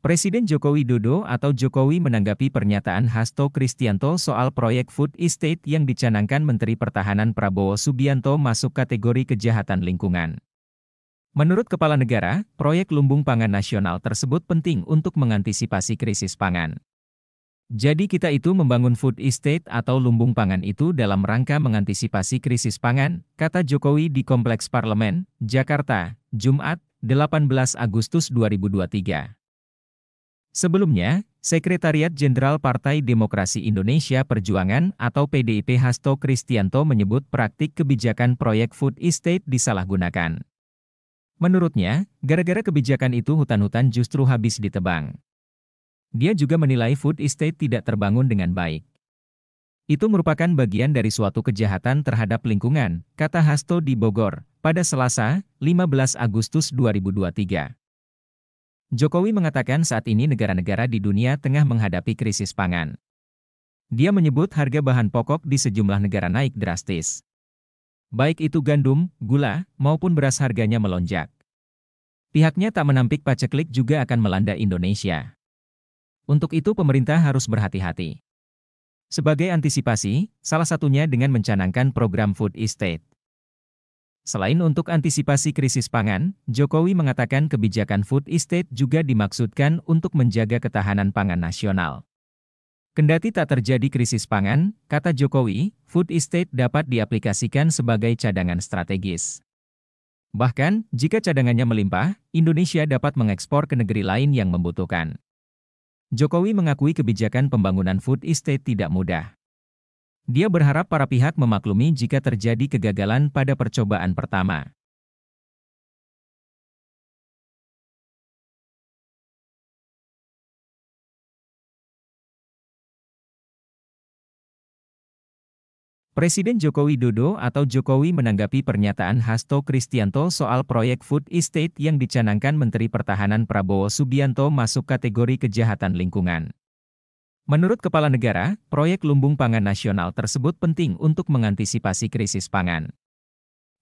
Presiden Jokowi Widodo atau Jokowi menanggapi pernyataan Hasto Kristianto soal proyek food estate yang dicanangkan Menteri Pertahanan Prabowo Subianto masuk kategori kejahatan lingkungan. Menurut Kepala Negara, proyek lumbung pangan nasional tersebut penting untuk mengantisipasi krisis pangan. Jadi kita itu membangun food estate atau lumbung pangan itu dalam rangka mengantisipasi krisis pangan, kata Jokowi di Kompleks Parlemen, Jakarta, Jumat, 18 Agustus 2023. Sebelumnya, Sekretariat Jenderal Partai Demokrasi Indonesia Perjuangan atau PDIP Hasto Kristianto menyebut praktik kebijakan proyek food estate disalahgunakan. Menurutnya, gara-gara kebijakan itu hutan-hutan justru habis ditebang. Dia juga menilai food estate tidak terbangun dengan baik. Itu merupakan bagian dari suatu kejahatan terhadap lingkungan, kata Hasto di Bogor, pada Selasa, 15 Agustus 2023. Jokowi mengatakan saat ini negara-negara di dunia tengah menghadapi krisis pangan. Dia menyebut harga bahan pokok di sejumlah negara naik drastis. Baik itu gandum, gula, maupun beras harganya melonjak. Pihaknya tak menampik paceklik juga akan melanda Indonesia. Untuk itu pemerintah harus berhati-hati. Sebagai antisipasi, salah satunya dengan mencanangkan program food estate. Selain untuk antisipasi krisis pangan, Jokowi mengatakan kebijakan food estate juga dimaksudkan untuk menjaga ketahanan pangan nasional. Kendati tak terjadi krisis pangan, kata Jokowi, food estate dapat diaplikasikan sebagai cadangan strategis. Bahkan, jika cadangannya melimpah, Indonesia dapat mengekspor ke negeri lain yang membutuhkan. Jokowi mengakui kebijakan pembangunan food estate tidak mudah. Dia berharap para pihak memaklumi jika terjadi kegagalan pada percobaan pertama. Presiden Joko Widodo atau Jokowi menanggapi pernyataan Hasto Kristianto soal proyek food estate yang dicanangkan Menteri Pertahanan Prabowo Subianto masuk kategori kejahatan lingkungan. Menurut Kepala Negara, proyek Lumbung Pangan Nasional tersebut penting untuk mengantisipasi krisis pangan.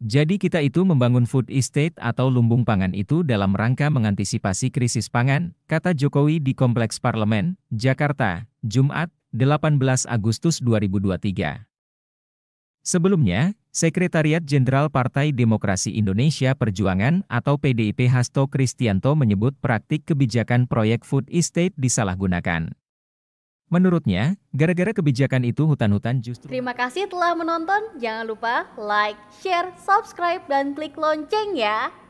Jadi kita itu membangun food estate atau lumbung pangan itu dalam rangka mengantisipasi krisis pangan, kata Jokowi di Kompleks Parlemen, Jakarta, Jumat, 18 Agustus 2023. Sebelumnya, Sekretariat Jenderal Partai Demokrasi Indonesia Perjuangan atau PDIP Hasto Kristianto menyebut praktik kebijakan proyek food estate disalahgunakan. Menurutnya, gara-gara kebijakan itu hutan-hutan justru... Terima kasih telah menonton, jangan lupa like, share, subscribe, dan klik lonceng ya!